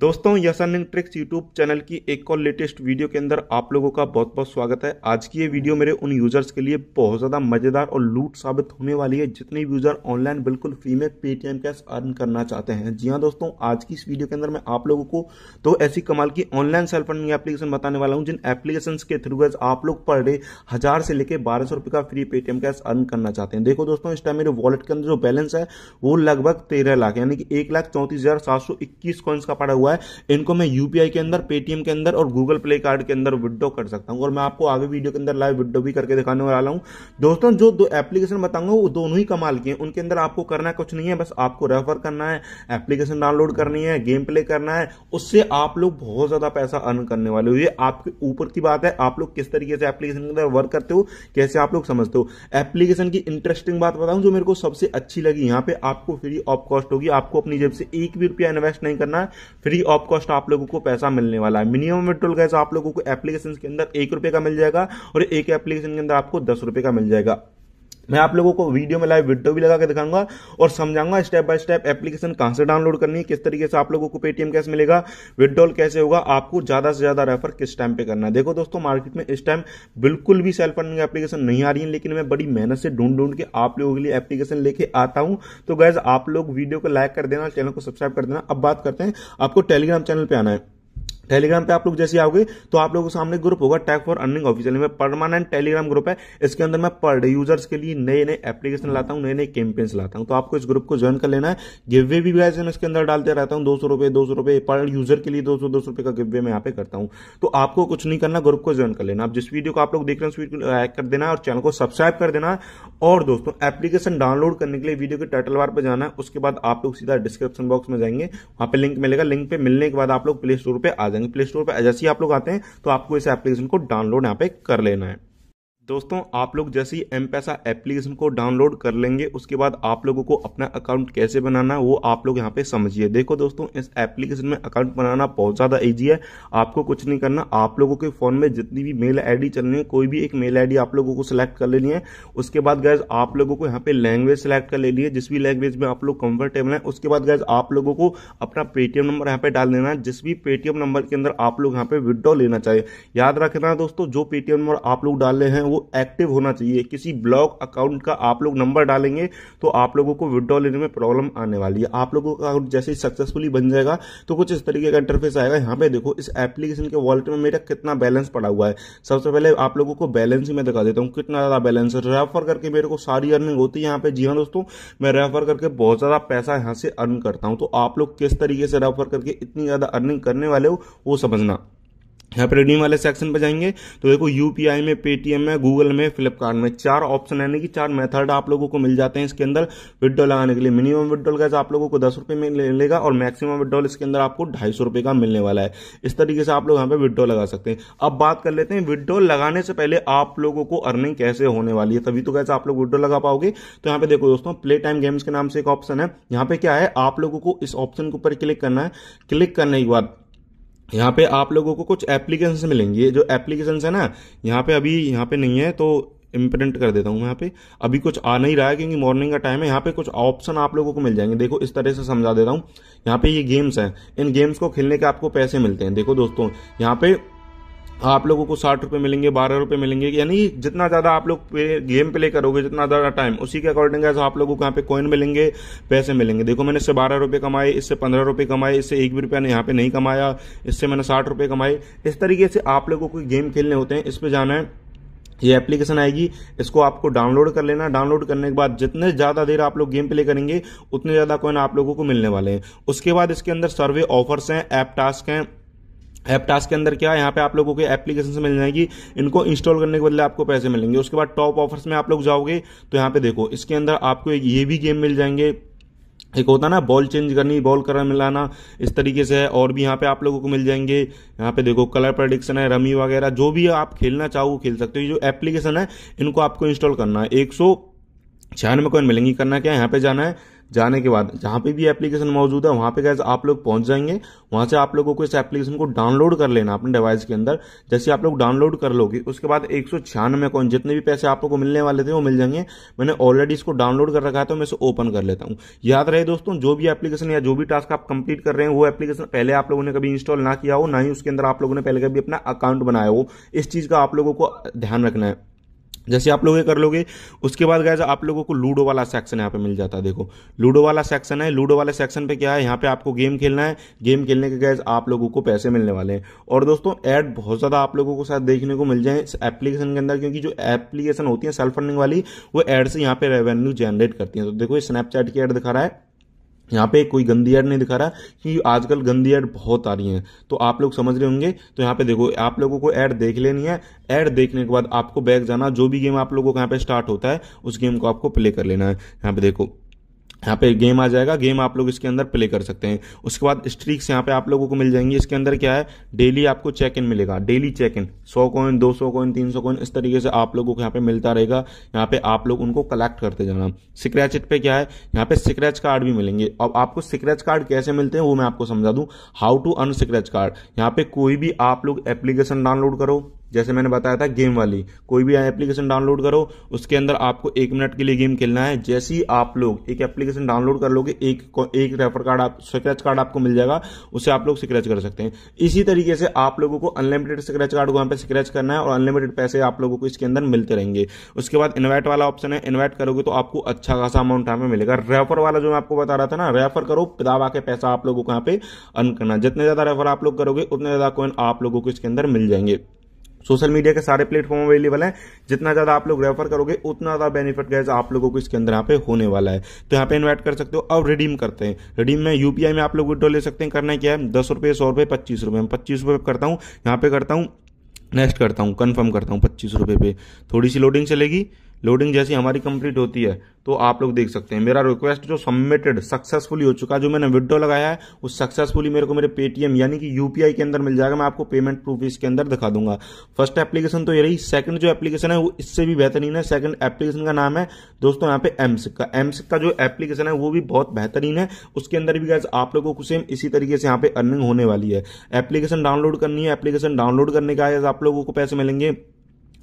दोस्तों yes earning tricks YouTube channel की एक और लेटेस्ट वीडियो के अंदर आप लोगों का बहुत बहुत स्वागत है आज की ये वीडियो मेरे उन यूजर्स के लिए बहुत ज़्यादा मज़ेदार और लूट साबित होने वाली है जितने यूजर ऑनलाइन बिल्कुल फ्री में पेटीएम कैश अर्न करना चाहते हैं जी हाँ दोस्तों आज की इस वीडियो के अंदर मैं आप लोगों को दो ऐसी कमाल की ऑनलाइन सेल्फ अर्निंग एप्लीकेशन बताने वाला हूँ जिन एप्लीकेशन के थ्रू आप लोग पर डे हज़ार से लेकर बारह सौ का फ्री पेटीएम कैश अर्न करना चाहते हैं देखो दोस्तों इस टाइम मेरे वॉलेट के अंदर जो बैलेंस है वो लगभग तेरह लाख यानी कि एक लाख चौंतीस हज़ार सात सौ इक्कीस कॉइन्स का पड़ा हुआ हुआ है इनको मैं यूपीआई के अंदर पेटीएम के अंदर और गूगल प्ले कार्ड के अंदर विड्रो कर सकता हूँ और मैं आपको आगे वीडियो के अंदर लाइव विड्रो भी करके दिखाने वाला हूँ दोस्तों जो दो एप्लीकेशन बताऊंगा वो दोनों ही कमाल के है उनके अंदर आपको करना कुछ नहीं है बस आपको रेफर करना है एप्लीकेशन डाउनलोड करनी है गेम प्ले करना है उससे आप लोग बहुत ज्यादा पैसा अर्न करने वाले हो ये आपके ऊपर की बात है आप लोग किस तरीके से एप्लीकेशन के अंदर वर्क करते हो कैसे आप लोग समझते हो एप्लीकेशन की इंटरेस्टिंग बात बताऊं जो मेरे को सबसे अच्छी लगी यहाँ पे आपको फ्री ऑफ कॉस्ट होगी आपको अपनी जेब से एक भी रुपया इन्वेस्ट नहीं करना है फ्री फ्री ऑफ कॉस्ट आप लोगों को पैसा मिलने वाला है मिनिमम विड्रोल गैस आप लोगों को एप्लीकेशन के अंदर एक रुपए का मिल जाएगा और एक एप्लीकेशन के अंदर आपको दस रुपए का मिल जाएगा मैं आप लोगों को वीडियो में लाइव वीडियो भी लगा के दिखाऊंगा और समझाऊंगा स्टेप बाय स्टेप एप्लीकेशन कहां से डाउनलोड करनी है किस तरीके से आप लोगों को पेटीएम कैसे मिलेगा विड्रॉल कैसे होगा आपको ज्यादा से ज्यादा रेफर किस टाइम पे करना है देखो दोस्तों मार्केट में इस टाइम बिल्कुल भी सेल फंडिंग एप्लीकेशन नहीं आ रही है लेकिन मैं बड़ी मेहनत से ढूंढ ढूंढ के आप लोगों के लिए एप्लीकेशन लेके आता हूं तो गैज आप लोग वीडियो को लाइक कर देना चैनल को सब्सक्राइब कर देना अब बात करते हैं आपको टेलीग्राम चैनल पर आना है टेलीग्राम पे आप लोग जैसे आओगे तो आप लोगों के सामने ग्रुप होगा टैग फॉर अर्निंग ऑफिशियल में परमानेंट टेलीग्राम ग्रुप है इसके अंदर मैं पर डे यूजर्स के लिए नए नए एप्लीकेशन लाता हूँ नए नए कैंपेन्स लाता हूँ तो आपको इस ग्रुप को ज्वाइन कर लेना है गिवे भी वैसे इसके अंदर डालते रहता हूँ दो सौ रुपये दो सौ रुपये पर यूजर के लिए दो सौ दो सौ रुपये का गिवे मैं यहाँ पे करता हूँ तो आपको कुछ नहीं करना ग्रुप को ज्वाइन कर लेना आप जिस वीडियो को आप लोग देख रहे हैं उस वीडियो को लाइक कर देना और चैनल को सब्सक्राइब कर देना और दोस्तों एप्लीकेशन डाउनलोड करने के लिए वीडियो के टाइटल बार पर जाना है उसके बाद आप लोग सीधा डिस्क्रिप्शन बॉक्स में जाएंगे वहां पे लिंक मिलेगा लिंक पे मिलने के बाद आप लोग प्ले स्टोर पर आ जाएंगे प्ले स्टोर पर जैसे ही आप लोग आते हैं तो आपको इस एप्लीकेशन को डाउनलोड यहाँ पे कर लेना है दोस्तों आप लोग जैसे ही एम पैसा एप्लीकेशन को डाउनलोड कर लेंगे उसके बाद आप लोगों को अपना अकाउंट कैसे बनाना है वो आप लोग यहाँ पे समझिए देखो दोस्तों इस एप्लीकेशन में अकाउंट बनाना बहुत ज़्यादा ईजी है आपको कुछ नहीं करना आप लोगों के फ़ोन में जितनी भी मेल आईडी चल रही है कोई भी एक मेल डी आप लोगों को सिलेक्ट कर लेनी है उसके बाद गैज आप लोगों को यहाँ पे लैंग्वेज सेलेक्ट कर लेनी है जिस भी लैंग्वेज में आप लोग कंफर्टेबल है उसके बाद गैज आप लोगों को अपना पेटीएम नंबर यहाँ पे डाल देना है जिस भी पेटीएम नंबर के अंदर आप लोग यहाँ पे विदड्रॉ लेना चाहिए याद रखना दोस्तों जो पेटीएम नंबर आप लोग डाल रहे हैं वो एक्टिव होना चाहिए किसी ब्लॉक अकाउंट का आप लोग नंबर डालेंगे तो आप लोगों को विड्रॉ लेने में प्रॉब्लम आने वाली है आप लोगों का अकाउंट जैसे ही सक्सेसफुली बन जाएगा तो कुछ इस तरीके का इंटरफेस आएगा यहाँ पे देखो इस एप्लीकेशन के वॉलेट में मेरा कितना बैलेंस पड़ा हुआ है सबसे पहले आप लोगों को बैलेंस ही मैं दिखा देता हूँ कितना ज़्यादा बैलेंस है रेफर करके मेरे को सारी अर्निंग होती है यहाँ पे जी हाँ दोस्तों मैं रेफर करके बहुत ज़्यादा पैसा यहाँ से अर्न करता हूँ तो आप लोग किस तरीके से रेफर करके इतनी ज़्यादा अर्निंग करने वाले हो वो समझना यहाँ पर रिडीम वाले सेक्शन पर जाएंगे तो देखो यूपीआई में पेटीएम में गूगल में फ्लिपकार्ट में चार ऑप्शन यानी कि चार मेथड आप लोगों को मिल जाते हैं इसके अंदर विड्रो लगाने के लिए मिनिमम विड्रोल गैस आप लोगों को दस रुपये में मिलेगा और मैक्सिमम विड्रोल इसके अंदर आपको ढाई सौ रुपये का मिलने वाला है इस तरीके से आप लोग यहाँ पे विड्रो लगा सकते हैं अब बात कर लेते हैं विड्रो लगाने से पहले आप लोगों को अर्निंग कैसे होने वाली है तभी तो कैसे आप लोग विड्रो लगा पाओगे तो यहाँ पे देखो दोस्तों प्ले टाइम गेम्स के नाम से एक ऑप्शन है यहाँ पे क्या है आप लोगों को इस ऑप्शन के ऊपर क्लिक करना है क्लिक करने के बाद यहाँ पे आप लोगों को कुछ एप्लीकेशन मिलेंगी जो एप्लीकेशन है ना यहाँ पे अभी यहाँ पे नहीं है तो इम्प्रिंट कर देता हूँ यहाँ पे अभी कुछ आ नहीं रहा है क्योंकि मॉर्निंग का टाइम है यहाँ पे कुछ ऑप्शन आप लोगों को मिल जाएंगे देखो इस तरह से समझा देता हूँ यहाँ पे ये गेम्स हैं इन गेम्स को खेलने के आपको पैसे मिलते हैं देखो दोस्तों यहाँ पे आप लोगों को साठ रुपये मिलेंगे बारह रुपये मिलेंगे यानी जितना ज़्यादा आप लोग पे, गेम प्ले करोगे जितना ज़्यादा टाइम उसी के अकॉर्डिंग है आप लोगों को यहाँ पे कॉइन मिलेंगे पैसे मिलेंगे देखो मैंने इससे बारह रुपये कमाए इससे पंद्रह रुपये कमाए इससे एक भी रुपया यहाँ पे नहीं कमाया इससे मैंने साठ रुपये कमाए इस तरीके से आप लोगों को गेम खेलने होते हैं इस पर जाना है ये एप्लीकेशन आएगी इसको आपको डाउनलोड कर लेना डाउनलोड करने के बाद जितने ज़्यादा देर आप लोग गेम प्ले करेंगे उतने ज़्यादा कॉइन आप लोगों को मिलने वाले हैं उसके बाद इसके अंदर सर्वे ऑफर्स हैं ऐप टास्क हैं ऐप टास्क के अंदर क्या है यहाँ पे आप लोगों के एप्लीकेशन से मिल जाएगी इनको इंस्टॉल करने के बदले आपको पैसे मिलेंगे उसके बाद टॉप ऑफर्स में आप लोग जाओगे तो यहाँ पे देखो इसके अंदर आपको एक ये भी गेम मिल जाएंगे एक होता ना बॉल चेंज करनी बॉल कलर मिलाना इस तरीके से है और भी यहाँ पे आप लोगों को मिल जाएंगे यहाँ पे देखो कलर प्रडिक्शन है रमी वगैरह जो भी आप खेलना चाहो खेल सकते हो जो एप्लीकेशन है इनको आपको इंस्टॉल करना है एक सौ छियानवे में कॉइन मिलेंगी करना क्या है यहाँ पे जाना है जाने के बाद जहां पे भी एप्लीकेशन मौजूद है वहां पे गैस आप लोग पहुंच जाएंगे वहां से आप लोगों को इस एप्लीकेशन को डाउनलोड कर लेना अपने डिवाइस के अंदर जैसे आप लोग डाउनलोड कर लोगे उसके बाद एक सौ छियानवे कौन जितने भी पैसे आप लोगों को मिलने वाले थे वो मिल जाएंगे मैंने ऑलरेडी इसको डाउनलोड कर रखा था तो मैं इसे ओपन कर लेता हूँ याद रहे दोस्तों जो भी एप्लीकेशन या जो भी टास्क आप कंप्लीट कर रहे हैं वो एप्लीकेशन पहले आप लोगों ने कभी इंस्टॉल ना किया हो ना ही उसके अंदर आप लोगों ने पहले कभी अपना अकाउंट बनाया हो इस चीज़ का आप लोगों को ध्यान रखना है जैसे आप लोग ये कर लोगे उसके बाद गए आप लोगों को लूडो वाला सेक्शन यहाँ पे मिल जाता है देखो लूडो वाला सेक्शन है लूडो वाले सेक्शन पे क्या है यहाँ पे आपको गेम खेलना है गेम खेलने के गैस आप लोगों को पैसे मिलने वाले हैं और दोस्तों ऐड बहुत ज़्यादा आप लोगों को साथ देखने को मिल जाए इस एप्लीकेशन के अंदर क्योंकि जो एप्लीकेशन होती है सेल्फ फंडिंग वाली वो एड से यहाँ पे रेवेन्यू जनरेट करती है तो देखो स्नैपचैट की एड दिखा रहा है यहाँ पे कोई गंदी एड नहीं दिखा रहा कि आजकल गंदी एड बहुत आ रही हैं तो आप लोग समझ रहे होंगे तो यहाँ पे देखो आप लोगों को ऐड देख लेनी है ऐड देखने के बाद आपको बैक जाना जो भी गेम आप लोगों का यहाँ पे स्टार्ट होता है उस गेम को आपको प्ले कर लेना है यहाँ पे देखो यहाँ पे गेम आ जाएगा गेम आप लोग इसके अंदर प्ले कर सकते हैं उसके बाद स्ट्रीक्स यहाँ पे आप लोगों को मिल जाएंगी इसके अंदर क्या है डेली आपको चेक इन मिलेगा डेली चेक इन सौ कॉइन दो सौ कॉइन तीन सौ कॉइन इस तरीके से आप लोगों को यहाँ पे मिलता रहेगा यहाँ पे आप लोग उनको कलेक्ट करते जाना सिक्रैच इट पे क्या है यहाँ पे सिक्रैच कार्ड भी मिलेंगे अब आपको सिक्रैच कार्ड कैसे मिलते हैं वो मैं आपको समझा दू how to un scratch card यहाँ पे कोई भी आप लोग एप्लीकेशन डाउनलोड करो जैसे मैंने बताया था गेम वाली कोई भी एप्लीकेशन डाउनलोड करो उसके अंदर आपको एक मिनट के लिए गेम खेलना है जैसे ही आप लोग एक एप्लीकेशन डाउनलोड कर लोगे एक एक रेफर कार्ड आप स्क्रैच कार्ड आपको मिल जाएगा उसे आप लोग स्क्रैच कर सकते हैं इसी तरीके से आप लोगों को अनलिमिटेड स्क्रैच कार्ड को यहाँ पे स्क्रैच करना है और अनलिमिटेड पैसे आप लोगों को इसके अंदर मिलते रहेंगे उसके बाद इन्वाइट वाला ऑप्शन है इन्वाइट करोगे तो आपको अच्छा खासा अमाउंट यहाँ पे मिलेगा रेफर वाला जो मैं आपको बता रहा था ना रेफर करो पिदावा के पैसा आप लोगों को यहाँ पे अर्न करना जितने ज्यादा रेफर आप लोग करोगे उतने ज्यादा कॉइन आप लोगों को इसके अंदर मिल जाएंगे सोशल मीडिया के सारे प्लेटफॉर्म अवेलेबल हैं जितना ज्यादा आप लोग रेफर करोगे उतना ज्यादा बेनिफिट गैस आप लोगों को इसके अंदर यहाँ पे होने वाला है तो यहाँ पे इन्वाइट कर सकते हो और रिडीम करते हैं रिडीम में यूपीआई में आप लोग विड्रॉ ले सकते हैं करना क्या है दस रुपये सौ रुपये पच्चीस रुपये मैं पच्चीस रुपये करता हूँ यहाँ पे करता हूँ नेक्स्ट करता हूँ कन्फर्म करता हूँ पच्चीस रुपये पे थोड़ी सी लोडिंग चलेगी लोडिंग जैसी हमारी कंप्लीट होती है तो आप लोग देख सकते हैं मेरा रिक्वेस्ट जो सबमिटेड सक्सेसफुली हो चुका है जो मैंने विड्रो लगाया है वो सक्सेसफुली मेरे को मेरे पेटीएम यानी कि यूपीआई के अंदर मिल जाएगा मैं आपको पेमेंट प्रूफ इसके अंदर दिखा दूंगा फर्स्ट एप्लीकेशन तो ये रही सेकंड जो एप्लीकेशन है वो इससे भी बेहतरीन है सेकंड एप्लीकेशन का नाम है दोस्तों यहाँ पे एमसिक का एमसिक का जो एप्लीकेशन है वो भी बहुत बेहतरीन है उसके अंदर भी गैस आप लोगों को सेम इसी तरीके से यहाँ पे अर्निंग होने वाली है एप्लीकेशन डाउनलोड करनी है एप्लीकेशन डाउनलोड करने का आप लोगों को पैसे मिलेंगे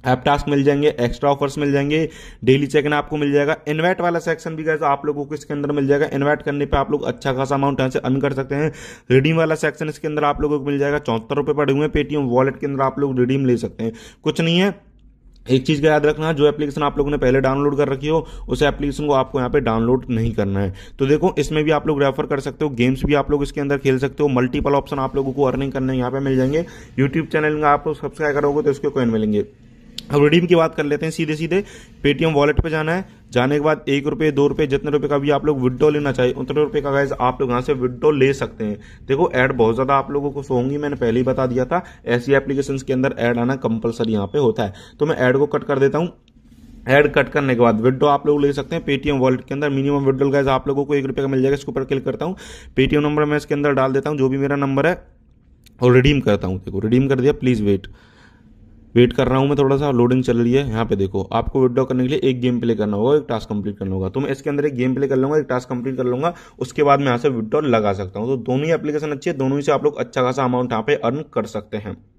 ऐप टास्क मिल जाएंगे एक्स्ट्रा ऑफर्स मिल जाएंगे डेली चेक इन आपको मिल जाएगा इन्वाइट वाला सेक्शन भी गए आप लोगों को इसके अंदर मिल जाएगा इन्वाइट करने पे आप लोग अच्छा खासा अमाउंट यहाँ से अर्न कर सकते हैं रिडीम वाला सेक्शन इसके अंदर आप लोगों को मिल जाएगा चौहत्तर रुपये पड़े हुए हैं पेटीएम वॉलेट के अंदर आप लोग रिडीम ले सकते हैं कुछ नहीं है एक चीज़ का याद रखना जो एप्लीकेशन आप लोगों ने पहले डाउनलोड कर रखी हो उस एप्लीकेशन को आपको यहाँ पे डाउनलोड नहीं करना है तो देखो इसमें भी आप लोग रेफर कर सकते हो गेम्स भी आप लोग इसके अंदर खेल सकते हो मल्टीपल ऑप्शन आप लोगों को अर्निंग करने यहाँ पे मिल जाएंगे यूट्यूब चैनल का आप लोग सब्सक्राइब करोगे तो इसके कोइन मिलेंगे अब रिडीम की बात कर लेते हैं सीधे सीधे पेटीएम वॉलेट पे जाना है जाने के बाद एक रुपये दो रुपये जितने रुपये का भी आप लोग विड्रॉ लेना चाहिए उतने रुपए का गाइज आप लोग यहाँ से विड्रॉ ले सकते हैं देखो ऐड बहुत ज़्यादा आप लोगों को सोंगी मैंने पहले ही बता दिया था ऐसी एप्लीकेशन के अंदर एड आना कंपलसरी यहाँ पे होता है तो मैं ऐड को कट कर देता हूँ एड कट करने के बाद विड्रो आप लोग ले सकते हैं पेटीएम वॉलेट के अंदर मिनिमम विड्रोल गैस आप लोगों को एक रुपये का मिल जाएगा इसके ऊपर क्लिक करता हूँ पेटीएम नंबर मैं इसके अंदर डाल देता हूँ जो भी मेरा नंबर है और रिडीम करता हूँ देखो रिडीम कर दिया प्लीज़ वेट वेट कर रहा हूँ मैं थोड़ा सा लोडिंग चल रही है यहाँ पे देखो आपको विड्रॉ करने के लिए एक गेम प्ले करना होगा एक टास्क कंप्लीट करना होगा तो मैं इसके अंदर एक गेम प्ले कर लूंगा एक टास्क कंप्लीट कर लूंगा उसके बाद मैं यहाँ से विड्रॉ लगा सकता हूँ तो दोनों ही एप्लीकेशन अच्छी है दोनों ही से आप लोग अच्छा खासा अमाउंट यहाँ पे अर्न कर सकते हैं